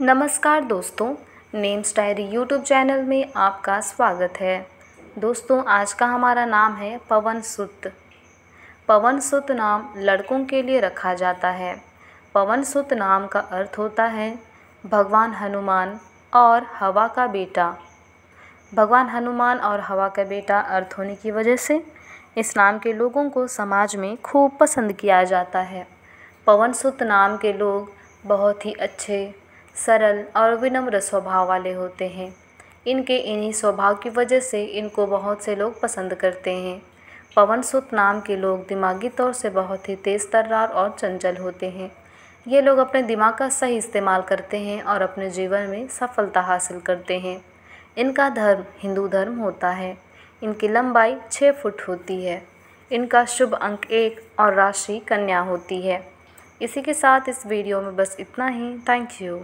नमस्कार दोस्तों names diary YouTube channel में आपका स्वागत है दोस्तों आज का हमारा नाम है पवन सुत पवन सुत नाम लड़कों के लिए रखा जाता है पवन सुत नाम का अर्थ होता है भगवान हनुमान और हवा का बेटा भगवान हनुमान और हवा का बेटा अर्थ होने की वजह से इस नाम के लोगों को समाज में खूब पसंद किया जाता है पवन सुत नाम के लोग बहुत ही अच्छे सरल और विनम्र स्वभाव वाले होते हैं इनके इन्हीं स्वभाव की वजह से इनको बहुत से लोग पसंद करते हैं पवन सुत नाम के लोग दिमागी तौर से बहुत ही तेज़ तर्रार और चंचल होते हैं ये लोग अपने दिमाग का सही इस्तेमाल करते हैं और अपने जीवन में सफलता हासिल करते हैं इनका धर्म हिंदू धर्म होता है इनकी लंबाई छः फुट होती है इनका शुभ अंक एक और राशि कन्या होती है इसी के साथ इस वीडियो में बस इतना ही थैंक यू